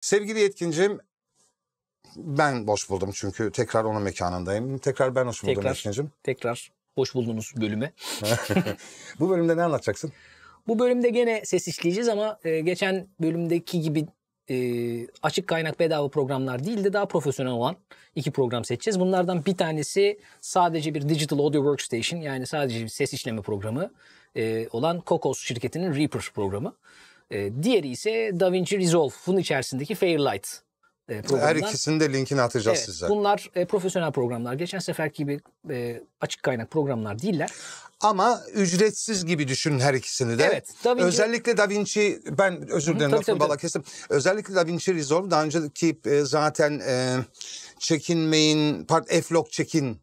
Sevgili yetkincim ben boş buldum çünkü tekrar onun mekanındayım. Tekrar ben hoş buldum tekrar, yetkincim. Tekrar hoş buldunuz bölüme. Bu bölümde ne anlatacaksın? Bu bölümde gene ses işleyeceğiz ama e, geçen bölümdeki gibi e, açık kaynak bedava programlar değil de daha profesyonel olan iki program seçeceğiz. Bunlardan bir tanesi sadece bir Digital Audio Workstation yani sadece bir ses işleme programı e, olan Kokos şirketinin Reaper programı. Ee, diğeri ise DaVinci Resolve Resolve'un içerisindeki Fairlight e, programından. Her ikisini de linkini atacağız evet, size. Bunlar e, profesyonel programlar. Geçen seferki gibi e, açık kaynak programlar değiller. Ama ücretsiz gibi düşünün her ikisini de. Evet. Da Vinci... Özellikle Davinci, ben özür dilerim lafını bala kestim. Özellikle Davinci Resolve daha önceki zaten e, çekinmeyin, pardon, F-Log çekin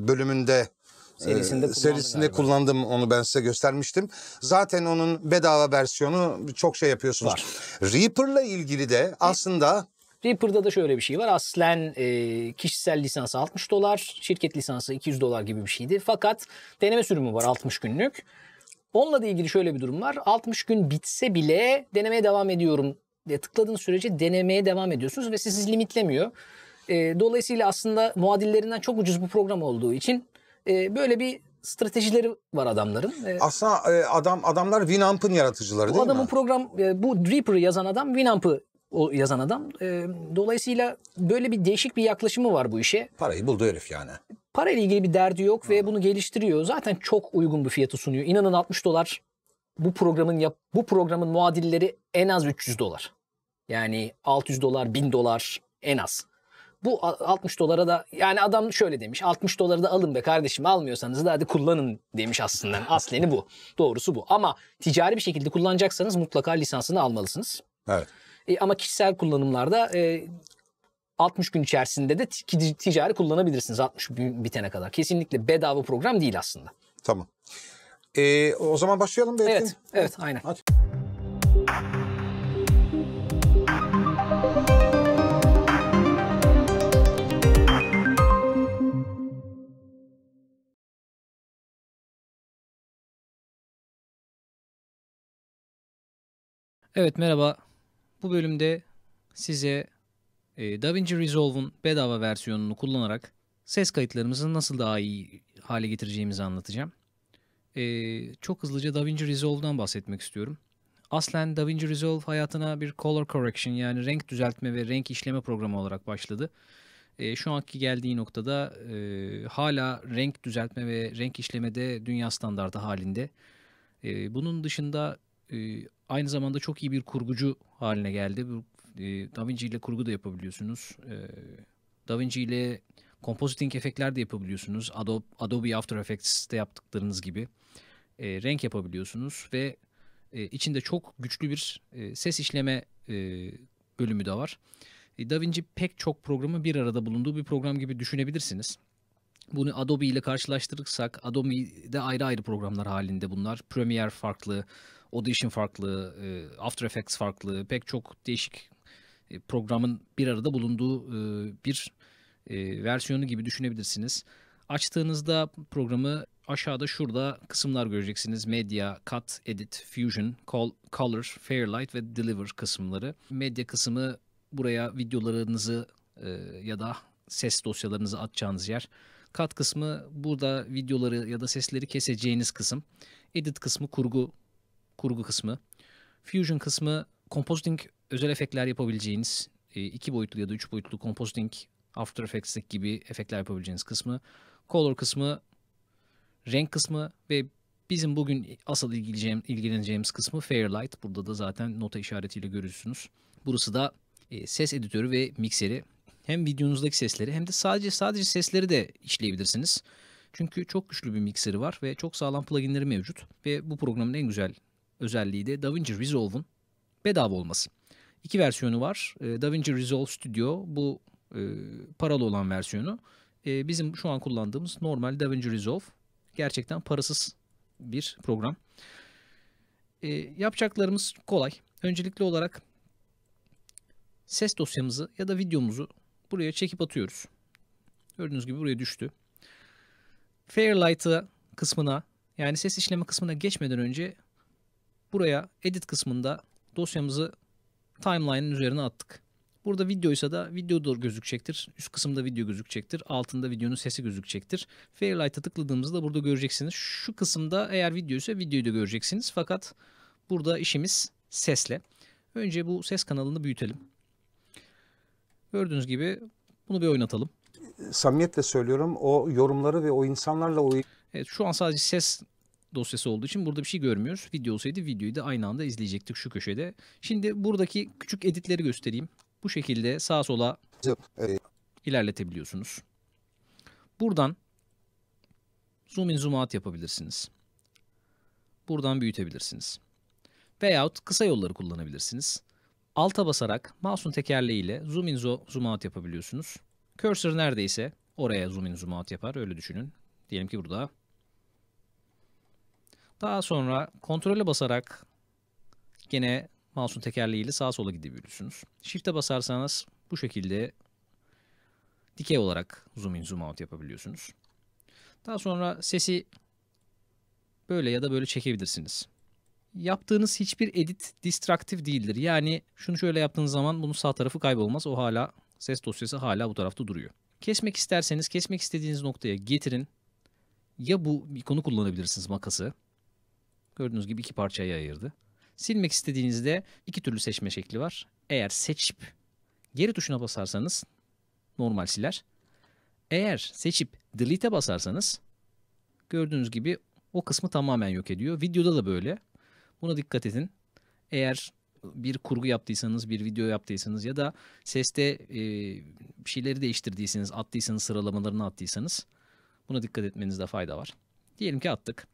bölümünde Serisinde, e, serisinde kullandım onu ben size göstermiştim. Zaten onun bedava versiyonu çok şey yapıyorsunuz. Var. Reaper'la ilgili de e, aslında Reaper'da da şöyle bir şey var. Aslen e, kişisel lisansı 60 dolar, şirket lisansı 200 dolar gibi bir şeydi. Fakat deneme sürümü var 60 günlük. Onunla da ilgili şöyle bir durum var. 60 gün bitse bile denemeye devam ediyorum diye tıkladığınız sürece denemeye devam ediyorsunuz ve sizi limitlemiyor. E, dolayısıyla aslında muadillerinden çok ucuz bu program olduğu için e, böyle bir stratejileri var adamların. Ee, Aslında e, adam adamlar Winamp'ın yaratıcıları bu değil adamın mi? program e, bu Reaper'ı yazan adam Winamp'ı yazan adam. E, dolayısıyla böyle bir değişik bir yaklaşımı var bu işe. Parayı buldu herif yani. Parayla ilgili bir derdi yok ve hmm. bunu geliştiriyor. Zaten çok uygun bir fiyatı sunuyor. İnanın 60 dolar bu programın yap, bu programın muadilleri en az 300 dolar. Yani 600 dolar, 1000 dolar en az bu 60 dolara da yani adam şöyle demiş 60 dolara da alın be kardeşim almıyorsanız da hadi kullanın demiş aslında. Asleni bu. Doğrusu bu. Ama ticari bir şekilde kullanacaksanız mutlaka lisansını almalısınız. Evet. E, ama kişisel kullanımlarda e, 60 gün içerisinde de ticari kullanabilirsiniz 60 gün bitene kadar. Kesinlikle bedava program değil aslında. Tamam. Ee, o zaman başlayalım Evet, evet aynen. Hadi. Evet merhaba. Bu bölümde size e, DaVinci Resolve'un bedava versiyonunu kullanarak ses kayıtlarımızı nasıl daha iyi hale getireceğimizi anlatacağım. E, çok hızlıca DaVinci Resolve'dan bahsetmek istiyorum. Aslen DaVinci Resolve hayatına bir color correction yani renk düzeltme ve renk işleme programı olarak başladı. E, şu anki geldiği noktada e, hala renk düzeltme ve renk işlemede dünya standartı halinde. E, bunun dışında e, aynı zamanda çok iyi bir kurgucu haline geldi. Bu, e, Da Vinci ile kurgu da yapabiliyorsunuz. E, da Vinci ile compositing efektler de yapabiliyorsunuz. Adobe, Adobe After Effects'te yaptıklarınız gibi. E, renk yapabiliyorsunuz ve e, içinde çok güçlü bir e, ses işleme e, bölümü de var. E, da Vinci pek çok programı bir arada bulunduğu bir program gibi düşünebilirsiniz. Bunu Adobe ile karşılaştırırsak Adobe'de ayrı ayrı programlar halinde bunlar. Premiere farklı, Audition farklı, e, After Effects farklı, pek çok değişik e, programın bir arada bulunduğu e, bir versiyonu gibi düşünebilirsiniz. Açtığınızda programı aşağıda şurada kısımlar göreceksiniz. Media, Cut, Edit, Fusion, Color, Fairlight ve Deliver kısımları. Medya kısmı buraya videolarınızı ya da ses dosyalarınızı atacağınız yer. Cut kısmı burada videoları ya da sesleri keseceğiniz kısım. Edit kısmı kurgu kurgu kısmı. Fusion kısmı compositing özel efektler yapabileceğiniz e, iki boyutlu ya da üç boyutlu compositing After Effects gibi efektler yapabileceğiniz kısmı. Color kısmı, renk kısmı ve bizim bugün asıl ilgileneceğimiz kısmı Fairlight. Burada da zaten nota işaretiyle görürsünüz. Burası da e, ses editörü ve mikseri. Hem videonuzdaki sesleri hem de sadece sadece sesleri de işleyebilirsiniz. Çünkü çok güçlü bir mikseri var ve çok sağlam pluginleri mevcut. Ve bu programın en güzel özelliği de DaVinci Resolve'un bedava olması. İki versiyonu var. Ee, DaVinci Resolve Studio bu e, paralı olan versiyonu. E, bizim şu an kullandığımız normal DaVinci Resolve gerçekten parasız bir program. E, yapacaklarımız kolay. Öncelikli olarak ses dosyamızı ya da videomuzu buraya çekip atıyoruz. Gördüğünüz gibi buraya düştü. Fairlight kısmına yani ses işleme kısmına geçmeden önce buraya edit kısmında dosyamızı timeline'ın üzerine attık. Burada videoysa da video doğru gözükecektir. Üst kısımda video gözükecektir. Altında videonun sesi gözükecektir. Fairlight'a tıkladığımızda burada göreceksiniz. Şu kısımda eğer videoysa videoyu da göreceksiniz. Fakat burada işimiz sesle. Önce bu ses kanalını büyütelim. Gördüğünüz gibi bunu bir oynatalım. Samimiyetle söylüyorum o yorumları ve o insanlarla o... Evet şu an sadece ses dosyası olduğu için burada bir şey görmüyoruz. Video olsaydı videoyu da aynı anda izleyecektik şu köşede. Şimdi buradaki küçük editleri göstereyim. Bu şekilde sağa sola ilerletebiliyorsunuz. Buradan zoom in zoom out yapabilirsiniz. Buradan büyütebilirsiniz. Veyahut kısa yolları kullanabilirsiniz. Alta basarak mouse'un tekerleğiyle zoom in zoom out yapabiliyorsunuz. Cursor neredeyse oraya zoom in zoom out yapar öyle düşünün. Diyelim ki burada daha sonra kontrole basarak gene mouse'un tekerleğiyle sağa sola gidebiliyorsunuz. Shift'e basarsanız bu şekilde dikey olarak zoom in zoom out yapabiliyorsunuz. Daha sonra sesi böyle ya da böyle çekebilirsiniz. Yaptığınız hiçbir edit distraktif değildir. Yani şunu şöyle yaptığınız zaman bunun sağ tarafı kaybolmaz. O hala ses dosyası hala bu tarafta duruyor. Kesmek isterseniz kesmek istediğiniz noktaya getirin. Ya bu ikonu kullanabilirsiniz makası Gördüğünüz gibi iki parçaya ayırdı. Silmek istediğinizde iki türlü seçme şekli var. Eğer seçip geri tuşuna basarsanız normal siler. Eğer seçip delete'e basarsanız gördüğünüz gibi o kısmı tamamen yok ediyor. Videoda da böyle. Buna dikkat edin. Eğer bir kurgu yaptıysanız, bir video yaptıysanız ya da seste e, şeyleri değiştirdiyseniz, attıysanız, sıralamalarını attıysanız buna dikkat etmenizde fayda var. Diyelim ki attık.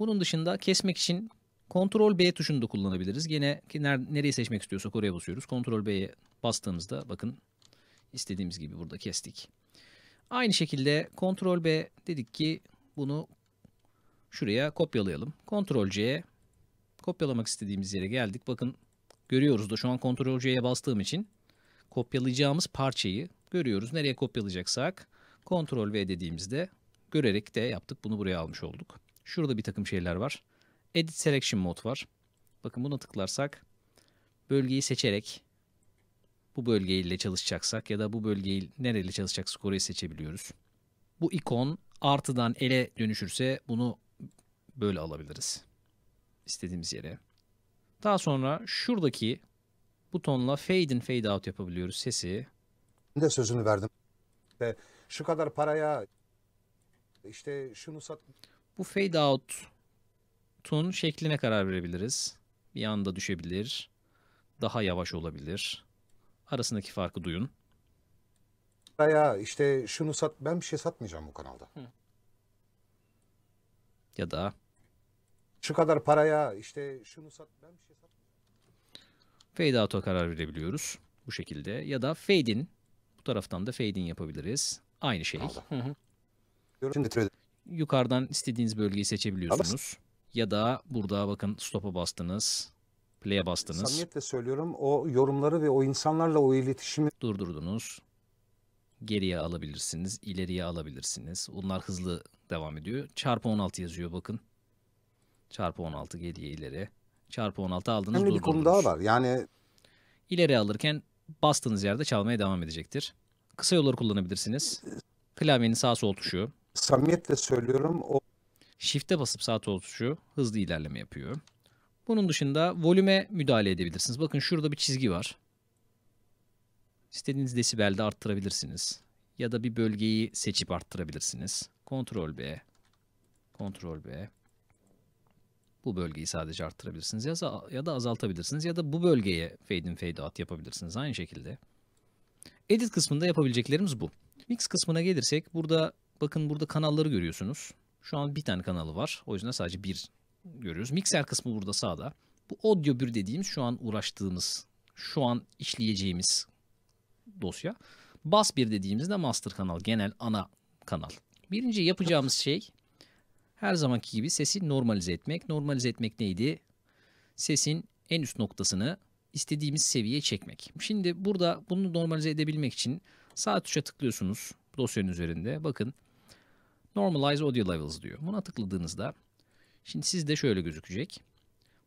Bunun dışında kesmek için Ctrl B tuşunu da kullanabiliriz. Yine nereyi seçmek istiyorsak oraya basıyoruz. Ctrl B'ye bastığımızda bakın istediğimiz gibi burada kestik. Aynı şekilde Ctrl B dedik ki bunu şuraya kopyalayalım. Ctrl C'ye kopyalamak istediğimiz yere geldik. Bakın görüyoruz da şu an Ctrl C'ye bastığım için kopyalayacağımız parçayı görüyoruz. Nereye kopyalayacaksak Ctrl V dediğimizde görerek de yaptık. Bunu buraya almış olduk. Şurada bir takım şeyler var. Edit Selection mod var. Bakın buna tıklarsak bölgeyi seçerek bu bölgeyle çalışacaksak ya da bu bölgeyi nereyle çalışacaksak orayı seçebiliyoruz. Bu ikon artıdan ele dönüşürse bunu böyle alabiliriz. istediğimiz yere. Daha sonra şuradaki butonla fade in fade out yapabiliyoruz sesi. Ben de sözünü verdim. şu kadar paraya işte şunu sat bu fade out'un şekline karar verebiliriz. Bir anda düşebilir. Daha yavaş olabilir. Arasındaki farkı duyun. Ya işte şunu sat ben bir şey satmayacağım bu kanalda. Hı. Ya da şu kadar paraya işte şunu sat ben bir şey satmayacağım. Fade out'a karar verebiliyoruz bu şekilde ya da fade in bu taraftan da fade in yapabiliriz. Aynı şey. Hı hı. Şimdi Yukarıdan istediğiniz bölgeyi seçebiliyorsunuz. Ya da burada bakın stop'a bastınız. Play'e bastınız. Samimiyetle söylüyorum o yorumları ve o insanlarla o iletişimi durdurdunuz. Geriye alabilirsiniz, ileriye alabilirsiniz. Bunlar hızlı devam ediyor. Çarpı 16 yazıyor bakın. Çarpı 16 geriye ileri. Çarpı 16 aldınız Hem durdurdunuz. bir konu daha var. Yani ileri alırken bastığınız yerde çalmaya devam edecektir. Kısa yolları kullanabilirsiniz. Ee, Klavyenin sağ sol tuşu samimiyetle söylüyorum o Shift'e basıp saat tuşu hızlı ilerleme yapıyor. Bunun dışında volüme müdahale edebilirsiniz. Bakın şurada bir çizgi var. İstediğiniz desibelde arttırabilirsiniz. Ya da bir bölgeyi seçip arttırabilirsiniz. Ctrl B. Ctrl B. Bu bölgeyi sadece arttırabilirsiniz ya da, ya da azaltabilirsiniz ya da bu bölgeye fade in fade out yapabilirsiniz aynı şekilde. Edit kısmında yapabileceklerimiz bu. Mix kısmına gelirsek burada Bakın burada kanalları görüyorsunuz. Şu an bir tane kanalı var. O yüzden sadece bir görüyoruz. Mikser kısmı burada sağda. Bu audio 1 dediğimiz şu an uğraştığımız, şu an işleyeceğimiz dosya. Bas 1 de master kanal, genel ana kanal. Birinci yapacağımız şey her zamanki gibi sesi normalize etmek. Normalize etmek neydi? Sesin en üst noktasını istediğimiz seviyeye çekmek. Şimdi burada bunu normalize edebilmek için sağ tuşa tıklıyorsunuz dosyanın üzerinde. Bakın Normalize Audio Levels diyor. Buna tıkladığınızda şimdi sizde şöyle gözükecek.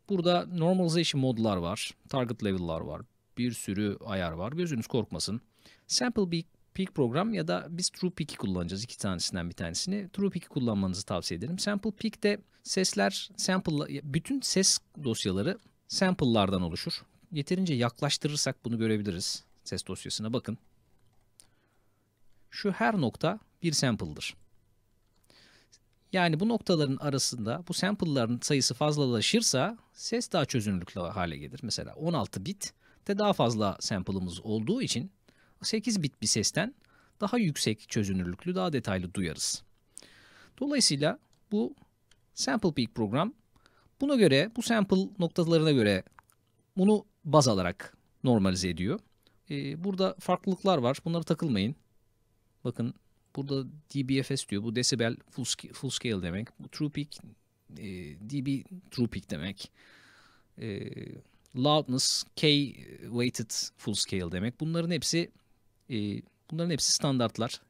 Burada normalization modlar var. Target level'lar var. Bir sürü ayar var. Gözünüz korkmasın. Sample Peak program ya da biz True Peak'i kullanacağız. iki tanesinden bir tanesini. True Peak'i kullanmanızı tavsiye ederim. Sample Peak'te sesler, sample, bütün ses dosyaları sample'lardan oluşur. Yeterince yaklaştırırsak bunu görebiliriz. Ses dosyasına bakın. Şu her nokta bir sample'dır. Yani bu noktaların arasında bu sample'ların sayısı fazlalaşırsa ses daha çözünürlüklü hale gelir. Mesela 16 bit de daha fazla sample'ımız olduğu için 8 bit bir sesten daha yüksek çözünürlüklü, daha detaylı duyarız. Dolayısıyla bu Sample Peak program buna göre, bu sample noktalarına göre bunu baz alarak normalize ediyor. Ee, burada farklılıklar var. Bunlara takılmayın. Bakın Burada dBFS diyor. Bu desibel full, scale, full scale demek. Bu true peak e, dB true peak demek. E, loudness K weighted full scale demek. Bunların hepsi e, bunların hepsi standartlar.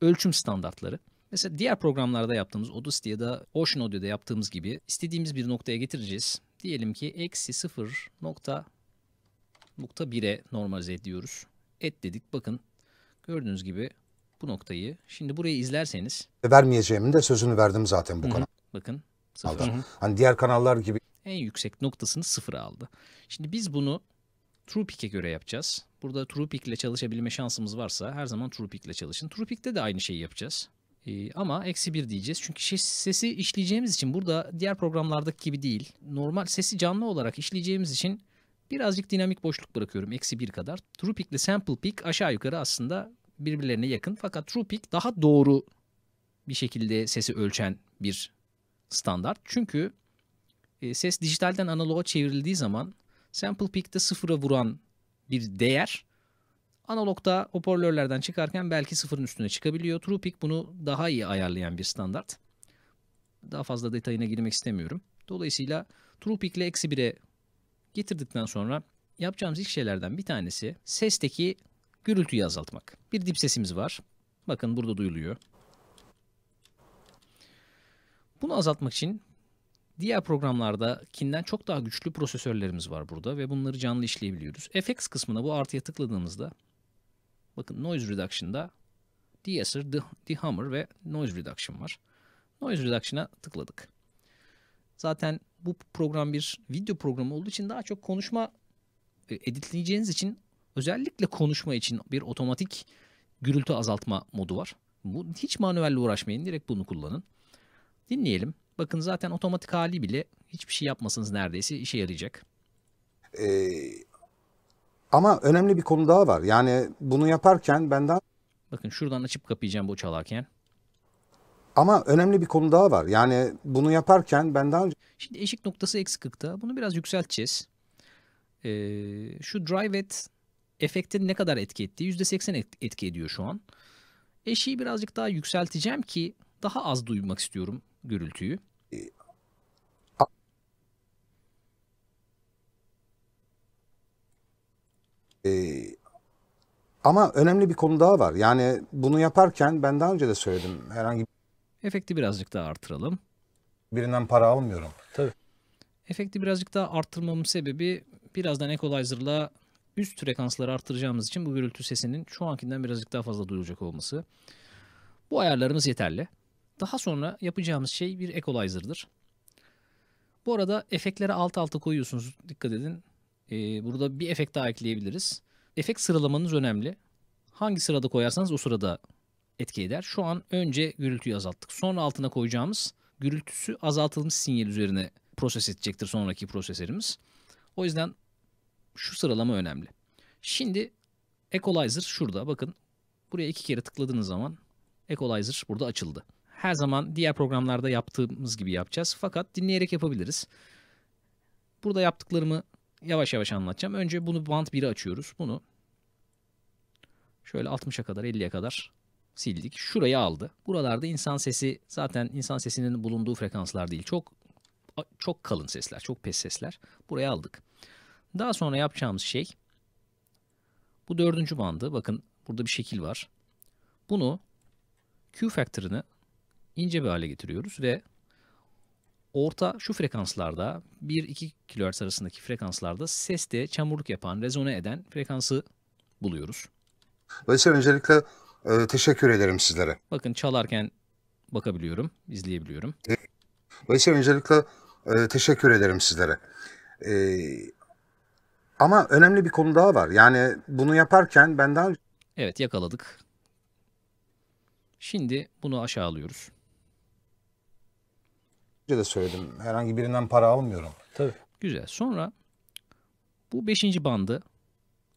Ölçüm standartları. Mesela diğer programlarda yaptığımız Audacity ya da Ocean Audio'da yaptığımız gibi istediğimiz bir noktaya getireceğiz. Diyelim ki eksi 0.1'e normalize ediyoruz. Et dedik bakın gördüğünüz gibi bu noktayı. Şimdi burayı izlerseniz. Vermeyeceğimin de sözünü verdim zaten bu Hı -hı. kanal. Bakın sıfır. Hı hani diğer kanallar gibi. En yüksek noktasını sıfıra aldı. Şimdi biz bunu TruePeak'e göre yapacağız. Burada TruePeak ile çalışabilme şansımız varsa her zaman TruePeak ile çalışın. TruePeak'te de aynı şeyi yapacağız. Ee, ama eksi bir diyeceğiz. Çünkü sesi işleyeceğimiz için burada diğer programlardaki gibi değil. Normal sesi canlı olarak işleyeceğimiz için birazcık dinamik boşluk bırakıyorum. Eksi bir kadar. TruePeak ile SamplePeak aşağı yukarı aslında birbirlerine yakın fakat TruePeak daha doğru bir şekilde sesi ölçen bir standart. Çünkü e, ses dijitalden analoğa çevrildiği zaman sample peak'te sıfıra vuran bir değer analogta hoparlörlerden çıkarken belki sıfırın üstüne çıkabiliyor. TruePeak bunu daha iyi ayarlayan bir standart. Daha fazla detayına girmek istemiyorum. Dolayısıyla TruePeak ile eksi 1'e getirdikten sonra yapacağımız ilk şeylerden bir tanesi sesteki Gürültüyü azaltmak. Bir dip sesimiz var. Bakın burada duyuluyor. Bunu azaltmak için diğer programlardakinden çok daha güçlü prosesörlerimiz var burada ve bunları canlı işleyebiliyoruz. FX kısmına bu artıya tıkladığımızda bakın Noise Reduction'da de-esser, de ve Noise Reduction var. Noise Reduction'a tıkladık. Zaten bu program bir video programı olduğu için daha çok konuşma e, editleyeceğiniz için Özellikle konuşma için bir otomatik gürültü azaltma modu var. Bu hiç manuelle uğraşmayın. Direkt bunu kullanın. Dinleyelim. Bakın zaten otomatik hali bile hiçbir şey yapmasanız neredeyse işe yarayacak. Ee, ama önemli bir konu daha var. Yani bunu yaparken benden. Bakın şuradan açıp kapayacağım bu çalarken. Ama önemli bir konu daha var. Yani bunu yaparken ben daha önce... Şimdi eşik noktası eksi 40'ta. Bunu biraz yükselteceğiz. Ee, şu drive at efektin ne kadar etki ettiği %80 etki ediyor şu an. Eşiği birazcık daha yükselteceğim ki daha az duymak istiyorum gürültüyü. Ee, ama önemli bir konu daha var. Yani bunu yaparken ben daha önce de söyledim. Herhangi Efekti birazcık daha artıralım. Birinden para almıyorum. Tabii. Efekti birazcık daha arttırmamın sebebi birazdan Equalizer'la üst frekansları artıracağımız için bu gürültü sesinin şu ankinden birazcık daha fazla duyulacak olması. Bu ayarlarımız yeterli. Daha sonra yapacağımız şey bir equalizer'dır. Bu arada efektleri alt alta koyuyorsunuz. Dikkat edin. Ee, burada bir efekt daha ekleyebiliriz. Efekt sıralamanız önemli. Hangi sırada koyarsanız o sırada etki eder. Şu an önce gürültüyü azalttık. Sonra altına koyacağımız gürültüsü azaltılmış sinyal üzerine proses edecektir sonraki proseserimiz. O yüzden şu sıralama önemli. Şimdi Equalizer şurada bakın. Buraya iki kere tıkladığınız zaman Equalizer burada açıldı. Her zaman diğer programlarda yaptığımız gibi yapacağız. Fakat dinleyerek yapabiliriz. Burada yaptıklarımı yavaş yavaş anlatacağım. Önce bunu band 1'e açıyoruz. Bunu şöyle 60'a kadar 50'ye kadar sildik. Şurayı aldı. Buralarda insan sesi zaten insan sesinin bulunduğu frekanslar değil. Çok çok kalın sesler, çok pes sesler. Buraya aldık. Daha sonra yapacağımız şey bu dördüncü bandı bakın burada bir şekil var. Bunu Q faktörünü ince bir hale getiriyoruz ve orta şu frekanslarda 1-2 kHz arasındaki frekanslarda seste çamurluk yapan, rezone eden frekansı buluyoruz. Dolayısıyla öncelikle e, teşekkür ederim sizlere. Bakın çalarken bakabiliyorum, izleyebiliyorum. Dolayısıyla öncelikle e, teşekkür ederim sizlere. E, ama önemli bir konu daha var. Yani bunu yaparken ben daha... Evet yakaladık. Şimdi bunu aşağı alıyoruz. Önce de söyledim. Herhangi birinden para almıyorum. Tabii. Güzel. Sonra bu beşinci bandı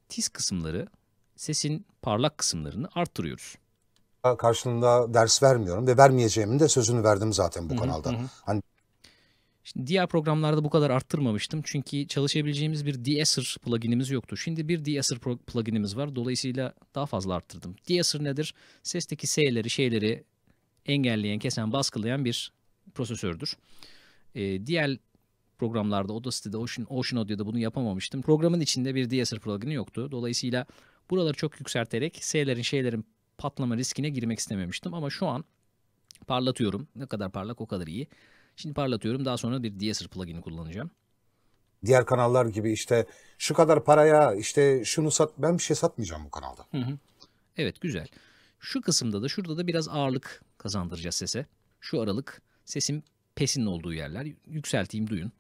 tiz kısımları sesin parlak kısımlarını arttırıyoruz karşılığında ders vermiyorum ve vermeyeceğimin de sözünü verdim zaten bu hı hı, kanalda. Hı. Hani Şimdi diğer programlarda bu kadar arttırmamıştım. Çünkü çalışabileceğimiz bir deesser pluginimiz yoktu. Şimdi bir deesser pluginimiz var. Dolayısıyla daha fazla arttırdım. Deesser nedir? Sesteki S'leri, şeyleri engelleyen, kesen, baskılayan bir prosesördür. Ee, diğer programlarda Audacity'de, Ocean, Ocean Audio'da bunu yapamamıştım. Programın içinde bir deesser plugin'i yoktu. Dolayısıyla buraları çok yükselterek S'lerin, şeylerin patlama riskine girmek istememiştim. Ama şu an parlatıyorum. Ne kadar parlak o kadar iyi. Şimdi parlatıyorum. Daha sonra bir DSR plugin'i kullanacağım. Diğer kanallar gibi işte şu kadar paraya işte şunu sat ben bir şey satmayacağım bu kanalda. Hı hı. Evet güzel. Şu kısımda da şurada da biraz ağırlık kazandıracağız sese. Şu aralık sesin pesin olduğu yerler. Yükselteyim duyun.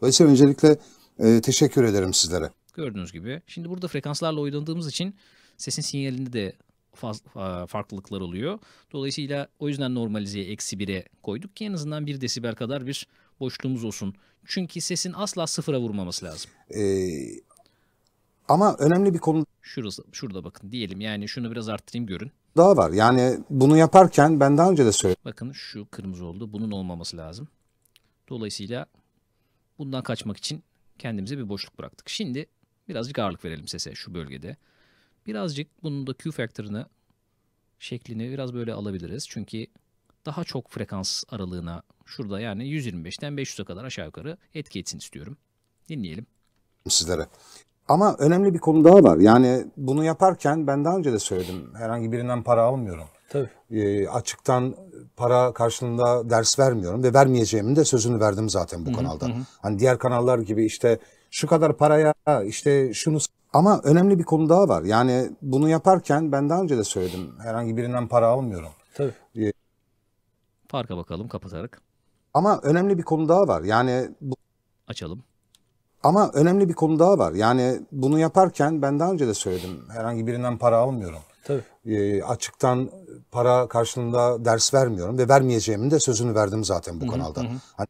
Dolayısıyla öncelikle e, teşekkür ederim sizlere. Gördüğünüz gibi. Şimdi burada frekanslarla oynadığımız için sesin sinyalinde de faz, farklılıklar oluyor. Dolayısıyla o yüzden normalizeye eksi 1'e koyduk ki en azından 1 desibel kadar bir boşluğumuz olsun. Çünkü sesin asla sıfıra vurmaması lazım. Ee, ama önemli bir konu... Şurası, şurada bakın diyelim yani şunu biraz arttırayım görün. Daha var yani bunu yaparken ben daha önce de söyledim. Bakın şu kırmızı oldu bunun olmaması lazım. Dolayısıyla bundan kaçmak için kendimize bir boşluk bıraktık. Şimdi birazcık ağırlık verelim sese şu bölgede. Birazcık bunun da Q faktörünü şeklini biraz böyle alabiliriz. Çünkü daha çok frekans aralığına şurada yani 125'ten 500'e kadar aşağı yukarı etki etsin istiyorum. Dinleyelim. Sizlere. Ama önemli bir konu daha var. Yani bunu yaparken ben daha önce de söyledim. Herhangi birinden para almıyorum. Tabii. E, açıktan para karşılığında ders vermiyorum ve vermeyeceğimin de sözünü verdim zaten bu hı hı, kanalda. Hı. Hani diğer kanallar gibi işte şu kadar paraya işte şunu ama önemli bir konu daha var. Yani bunu yaparken ben daha önce de söyledim. Herhangi birinden para almıyorum. Tabii. Ee, Farka bakalım kapatarak. Ama önemli bir konu daha var. Yani bu... açalım. Ama önemli bir konu daha var. Yani bunu yaparken ben daha önce de söyledim. Herhangi birinden para almıyorum. Tabii. E, açıktan para karşılığında ders vermiyorum ve vermeyeceğimin de sözünü verdim zaten bu hı -hı, Hı. Hani...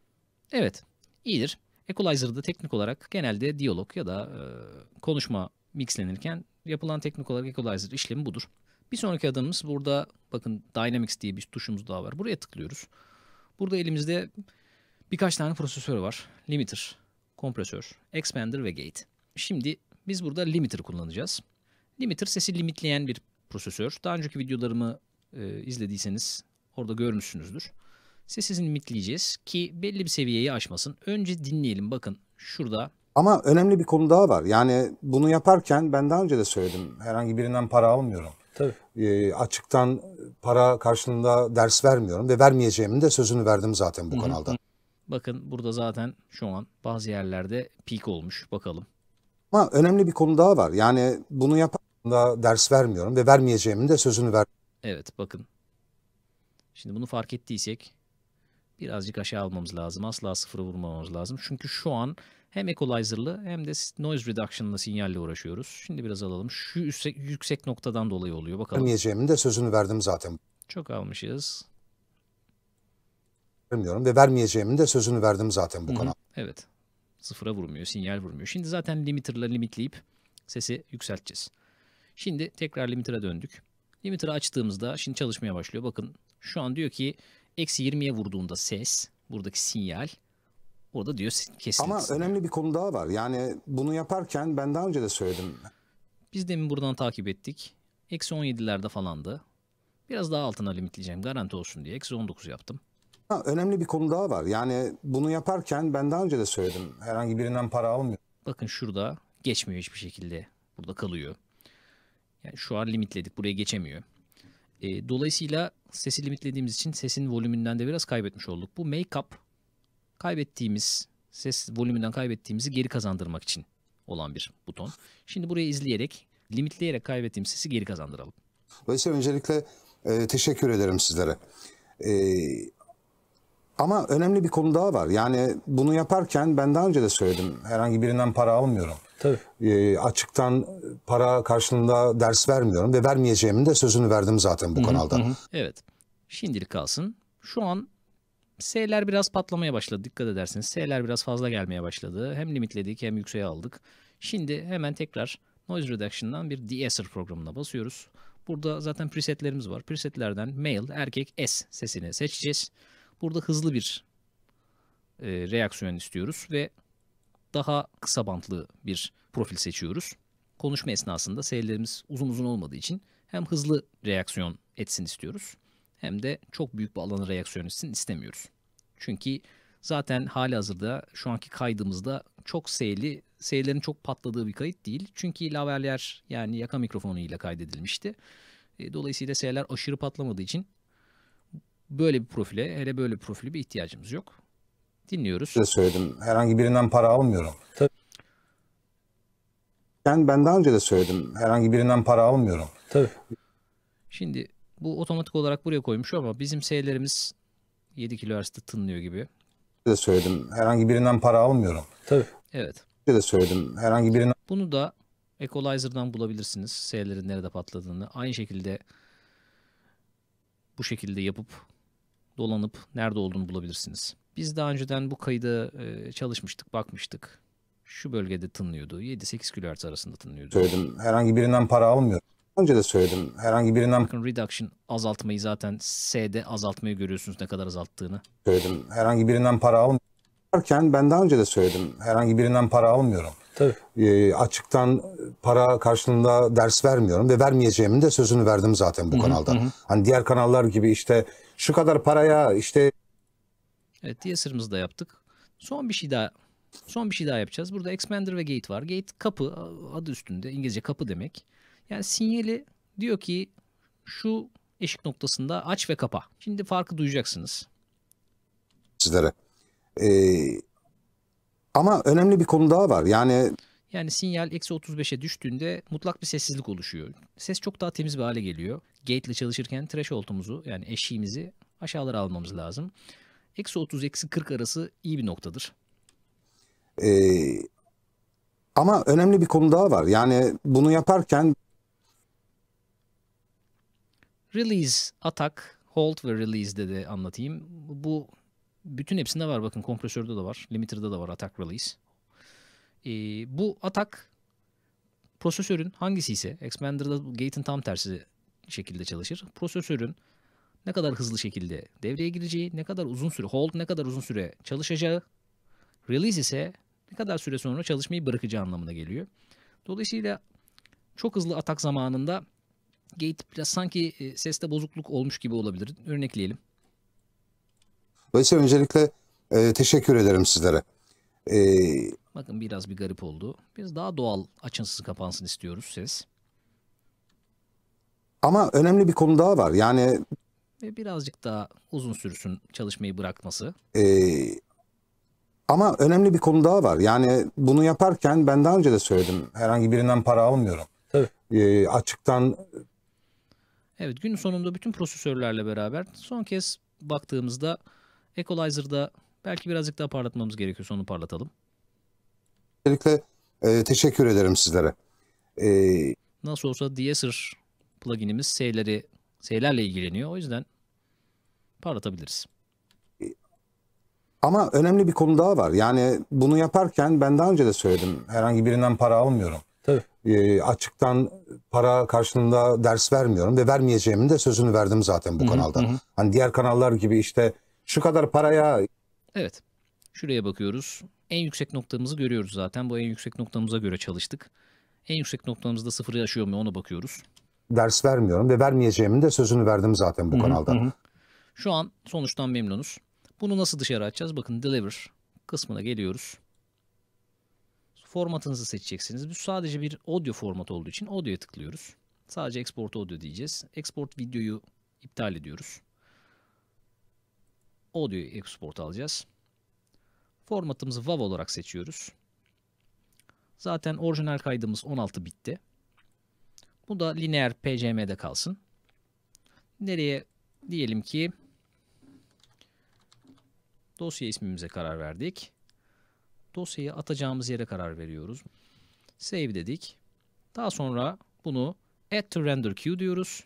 Evet. İyidir. Equalizer'da teknik olarak genelde diyalog ya da e, konuşma mixlenirken yapılan teknik olarak equalizer işlemi budur. Bir sonraki adımımız burada bakın Dynamics diye bir tuşumuz daha var. Buraya tıklıyoruz. Burada elimizde birkaç tane prosesör var. Limiter, kompresör, expander ve gate. Şimdi biz burada limiter kullanacağız. Limiter sesi limitleyen bir prosesör. Daha önceki videolarımı e, izlediyseniz orada görmüşsünüzdür. Sesini mitleyeceğiz ki belli bir seviyeyi aşmasın. Önce dinleyelim bakın şurada. Ama önemli bir konu daha var. Yani bunu yaparken ben daha önce de söyledim. Herhangi birinden para almıyorum. Tabii. E, açıktan para karşılığında ders vermiyorum ve vermeyeceğimin de sözünü verdim zaten bu hı kanalda. Bakın burada zaten şu an bazı yerlerde peak olmuş. Bakalım. Ama önemli bir konu daha var. Yani bunu yaparken ders vermiyorum ve vermeyeceğimin de sözünü verdim. Evet bakın. Şimdi bunu fark ettiysek birazcık aşağı almamız lazım. Asla sıfırı vurmamamız lazım. Çünkü şu an hem equalizer'lı hem de noise reduction'lı sinyalle uğraşıyoruz. Şimdi biraz alalım. Şu yüksek, yüksek noktadan dolayı oluyor. Bakalım. Vermeyeceğimin de sözünü verdim zaten. Çok almışız. Bilmiyorum ve vermeyeceğimin de sözünü verdim zaten bu Hı kanal. Evet. Sıfıra vurmuyor, sinyal vurmuyor. Şimdi zaten limiter'la limitleyip sesi yükselteceğiz. Şimdi tekrar limiter'a döndük. Limiter'ı açtığımızda şimdi çalışmaya başlıyor. Bakın şu an diyor ki Eksi 20'ye vurduğunda ses, buradaki sinyal orada diyor kesin. Ama önemli bir konu daha var. Yani bunu yaparken ben daha önce de söyledim. Biz demin buradan takip ettik. Eksi 17'lerde falandı. Biraz daha altına limitleyeceğim garanti olsun diye. Eksi 19 yaptım. Ha, önemli bir konu daha var. Yani bunu yaparken ben daha önce de söyledim. Herhangi birinden para almıyor. Bakın şurada geçmiyor hiçbir şekilde. Burada kalıyor. Yani şu an limitledik. Buraya geçemiyor. E, dolayısıyla sesi limitlediğimiz için sesin volümünden de biraz kaybetmiş olduk. Bu make-up kaybettiğimiz ses volümünden kaybettiğimizi geri kazandırmak için olan bir buton. Şimdi burayı izleyerek limitleyerek kaybettiğim sesi geri kazandıralım. Dolayısıyla öncelikle e, teşekkür ederim sizlere. E, ama önemli bir konu daha var. Yani bunu yaparken ben daha önce de söyledim. Herhangi birinden para almıyorum. Tabii. E, açıktan para karşılığında ders vermiyorum ve vermeyeceğimin de sözünü verdim zaten bu hı-hı, kanalda. Hı-hı. Evet. Şimdilik kalsın. Şu an S'ler biraz patlamaya başladı. Dikkat ederseniz S'ler biraz fazla gelmeye başladı. Hem limitledik hem yükseğe aldık. Şimdi hemen tekrar Noise Reduction'dan bir de-esser programına basıyoruz. Burada zaten presetlerimiz var. Presetlerden male, erkek, S sesini seçeceğiz. Burada hızlı bir e, reaksiyon istiyoruz ve daha kısa bantlı bir profil seçiyoruz. Konuşma esnasında seyirlerimiz uzun uzun olmadığı için hem hızlı reaksiyon etsin istiyoruz hem de çok büyük bir alana reaksiyon etsin istemiyoruz. Çünkü zaten hali hazırda şu anki kaydımızda çok seyli, seyirlerin çok patladığı bir kayıt değil. Çünkü laverler yani yaka mikrofonuyla kaydedilmişti. E, dolayısıyla seyirler aşırı patlamadığı için böyle bir profile, hele böyle bir profile bir ihtiyacımız yok. Dinliyoruz. Size söyledim. Herhangi birinden para almıyorum. Tabii. Yani ben daha önce de söyledim. Herhangi birinden para almıyorum. Tabii. Şimdi bu otomatik olarak buraya koymuş ama bizim seyirlerimiz 7 kilo arasında tınlıyor gibi. Size söyledim. Herhangi birinden para almıyorum. Tabii. Evet. Size de söyledim. Herhangi birinden... Bunu da Equalizer'dan bulabilirsiniz. Seyirlerin nerede patladığını. Aynı şekilde bu şekilde yapıp dolanıp nerede olduğunu bulabilirsiniz. Biz daha önceden bu kayıda e, çalışmıştık, bakmıştık. Şu bölgede tınlıyordu. 7-8 kHz arasında tınlıyordu. Söyledim. Herhangi birinden para almıyor. Önce de söyledim. Herhangi birinden... Bakın reduction azaltmayı zaten S'de azaltmayı görüyorsunuz ne kadar azalttığını. Söyledim. Herhangi birinden para almıyorken ben daha önce de söyledim. Herhangi birinden para almıyorum. Tabii. E, açıktan para karşılığında ders vermiyorum ve vermeyeceğimin de sözünü verdim zaten bu hı -hı, kanalda. Hı. Hani diğer kanallar gibi işte şu kadar paraya işte. Evet Diyaser'ımızı da yaptık. Son bir şey daha son bir şey daha yapacağız. Burada expander ve gate var. Gate kapı adı üstünde İngilizce kapı demek. Yani sinyali diyor ki şu eşik noktasında aç ve kapa. Şimdi farkı duyacaksınız. Sizlere. Ee, ama önemli bir konu daha var. Yani yani sinyal eksi 35'e düştüğünde mutlak bir sessizlik oluşuyor. Ses çok daha temiz bir hale geliyor. Gate ile çalışırken threshold'umuzu yani eşiğimizi aşağılara almamız lazım. Eksi 30 eksi 40 arası iyi bir noktadır. Ee, ama önemli bir konu daha var. Yani bunu yaparken release, atak, hold ve release'de de anlatayım. Bu bütün hepsinde var. Bakın kompresörde de var. Limiter'da da var atak release. E, bu atak prosesörün hangisi ise Expander'da gate'in tam tersi şekilde çalışır. Prosesörün ne kadar hızlı şekilde devreye gireceği, ne kadar uzun süre hold, ne kadar uzun süre çalışacağı, release ise ne kadar süre sonra çalışmayı bırakacağı anlamına geliyor. Dolayısıyla çok hızlı atak zamanında gate biraz sanki e, seste bozukluk olmuş gibi olabilir. Örnekleyelim. Dolayısıyla öncelikle e, teşekkür ederim sizlere. E, Bakın biraz bir garip oldu. Biz daha doğal açınsız kapansın istiyoruz ses. Ama önemli bir konu daha var. Yani ve birazcık daha uzun sürsün çalışmayı bırakması. Ee, ama önemli bir konu daha var. Yani bunu yaparken ben daha önce de söyledim. Herhangi birinden para almıyorum. Tabii. Ee, açıktan Evet gün sonunda bütün prosesörlerle beraber son kez baktığımızda Equalizer'da belki birazcık daha parlatmamız gerekiyor. Onu parlatalım. Öncelikle e, teşekkür ederim sizlere. E, Nasıl olsa Deesser pluginimiz S'leri, S'lerle ilgileniyor. O yüzden parlatabiliriz. E, ama önemli bir konu daha var. Yani bunu yaparken ben daha önce de söyledim. Herhangi birinden para almıyorum. Tabii. E, açıktan para karşılığında ders vermiyorum ve vermeyeceğimin de sözünü verdim zaten bu hı hı, kanalda. Hı. Hani diğer kanallar gibi işte şu kadar paraya... Evet. Şuraya bakıyoruz en yüksek noktamızı görüyoruz zaten. Bu en yüksek noktamıza göre çalıştık. En yüksek noktamızda sıfırı yaşıyor mu ona bakıyoruz. Ders vermiyorum ve vermeyeceğimin de sözünü verdim zaten bu Hı-hı, kanalda. Hı-hı. Şu an sonuçtan memnunuz. Bunu nasıl dışarı açacağız? Bakın deliver kısmına geliyoruz. Formatınızı seçeceksiniz. Bu sadece bir audio format olduğu için audio'ya tıklıyoruz. Sadece export audio diyeceğiz. Export videoyu iptal ediyoruz. Audio export alacağız. Formatımızı WAV olarak seçiyoruz. Zaten orijinal kaydımız 16 bitti. Bu da lineer PCM'de kalsın. Nereye diyelim ki dosya ismimize karar verdik. Dosyayı atacağımız yere karar veriyoruz. Save dedik. Daha sonra bunu add to render queue diyoruz.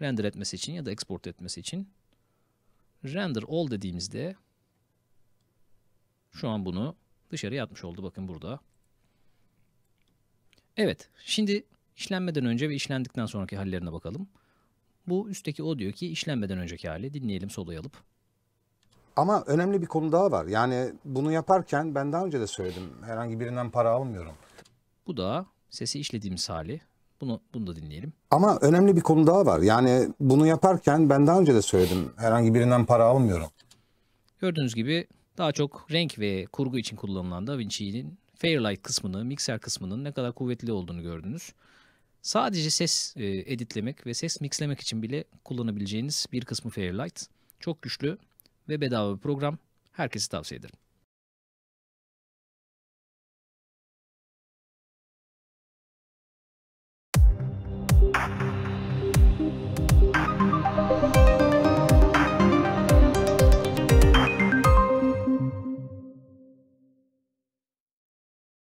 Render etmesi için ya da export etmesi için. Render all dediğimizde şu an bunu dışarıya atmış oldu. Bakın burada. Evet. Şimdi işlenmeden önce ve işlendikten sonraki hallerine bakalım. Bu üstteki o diyor ki işlenmeden önceki hali. Dinleyelim solayı alıp. Ama önemli bir konu daha var. Yani bunu yaparken ben daha önce de söyledim. Herhangi birinden para almıyorum. Bu da sesi işlediğimiz hali. Bunu, bunu da dinleyelim. Ama önemli bir konu daha var. Yani bunu yaparken ben daha önce de söyledim. Herhangi birinden para almıyorum. Gördüğünüz gibi daha çok renk ve kurgu için kullanılan Da Vinci'nin Fairlight kısmını, mikser kısmının ne kadar kuvvetli olduğunu gördünüz. Sadece ses e, editlemek ve ses mixlemek için bile kullanabileceğiniz bir kısmı Fairlight. Çok güçlü ve bedava bir program. Herkesi tavsiye ederim.